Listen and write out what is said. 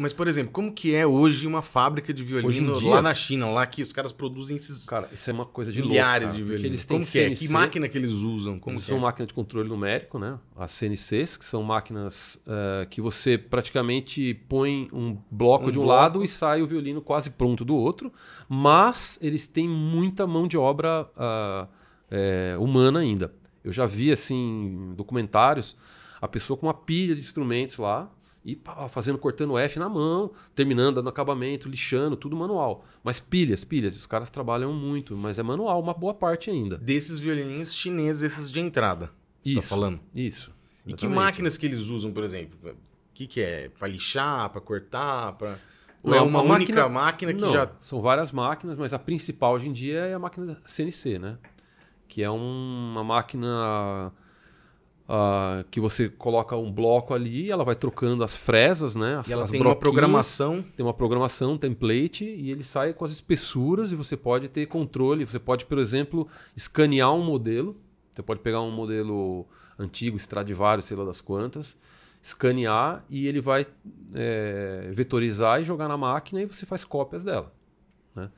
Mas, por exemplo, como que é hoje uma fábrica de violino dia, lá na China, lá que os caras produzem esses. Cara, isso é uma coisa de milhares louco, de violinos. Eles têm como que é? Que máquina que eles usam? Como eles é? de controle numérico, né? As CNCs, que são máquinas uh, que você praticamente põe um bloco um de um bloco. lado e sai o violino quase pronto do outro, mas eles têm muita mão de obra uh, é, humana ainda. Eu já vi assim documentários a pessoa com uma pilha de instrumentos lá e pá, fazendo, cortando F na mão, terminando dando acabamento, lixando, tudo manual. Mas pilhas, pilhas, os caras trabalham muito, mas é manual uma boa parte ainda. Desses violininhos chineses, esses de entrada. Tá isso. Tá falando? Isso. E que máquinas que eles usam, por exemplo? O que, que é? Para lixar, para cortar, para. Ou é uma, uma única máquina, máquina que não, já. São várias máquinas, mas a principal hoje em dia é a máquina CNC, né? Que é um, uma máquina Uh, que você coloca um bloco ali, ela vai trocando as fresas, né? As, e ela tem uma programação. Tem uma programação, um template, e ele sai com as espessuras e você pode ter controle. Você pode, por exemplo, escanear um modelo. Você pode pegar um modelo antigo, Stradivarius, sei lá das quantas, escanear e ele vai é, vetorizar e jogar na máquina e você faz cópias dela. Né?